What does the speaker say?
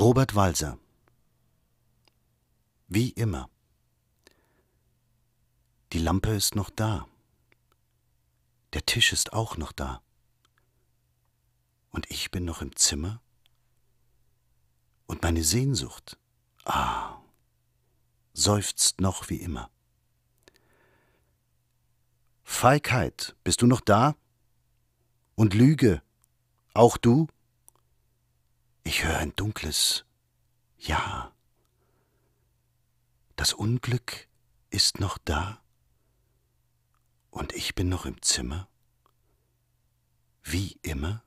Robert Walser Wie immer. Die Lampe ist noch da. Der Tisch ist auch noch da. Und ich bin noch im Zimmer. Und meine Sehnsucht, ah, seufzt noch wie immer. Feigheit, bist du noch da? Und Lüge, auch du? Ich höre ein dunkles Ja. Das Unglück ist noch da und ich bin noch im Zimmer, wie immer.